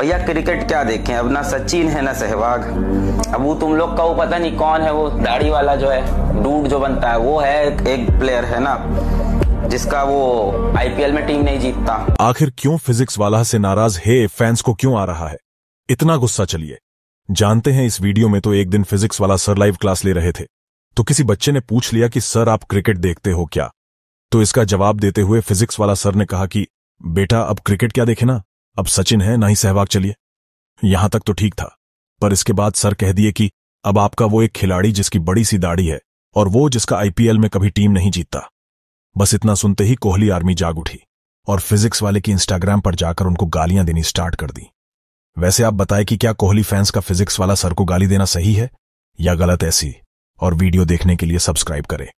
भैया क्रिकेट क्या देखें अब ना सचिन है ना सहवाग अब वो तुम लोग का वो पता नहीं कौन है वो दाढ़ी वाला जो है डूड जो बनता है वो है एक प्लेयर है ना जिसका वो आईपीएल में टीम नहीं जीतता आखिर क्यों फिजिक्स वाला से नाराज है फैंस को क्यों आ रहा है इतना गुस्सा चलिए जानते हैं इस वीडियो में तो एक दिन फिजिक्स वाला सर लाइव क्लास ले रहे थे तो किसी बच्चे ने पूछ लिया कि सर आप क्रिकेट देखते हो क्या तो इसका जवाब देते हुए फिजिक्स वाला सर ने कहा कि बेटा अब क्रिकेट क्या देखे ना अब सचिन है ना ही सहवाग चलिए यहां तक तो ठीक था पर इसके बाद सर कह दिए कि अब आपका वो एक खिलाड़ी जिसकी बड़ी सी दाढ़ी है और वो जिसका आईपीएल में कभी टीम नहीं जीतता बस इतना सुनते ही कोहली आर्मी जाग उठी और फिजिक्स वाले की इंस्टाग्राम पर जाकर उनको गालियां देनी स्टार्ट कर दी वैसे आप बताए कि क्या कोहली फैंस का फिजिक्स वाला सर को गाली देना सही है या गलत ऐसी और वीडियो देखने के लिए सब्सक्राइब करें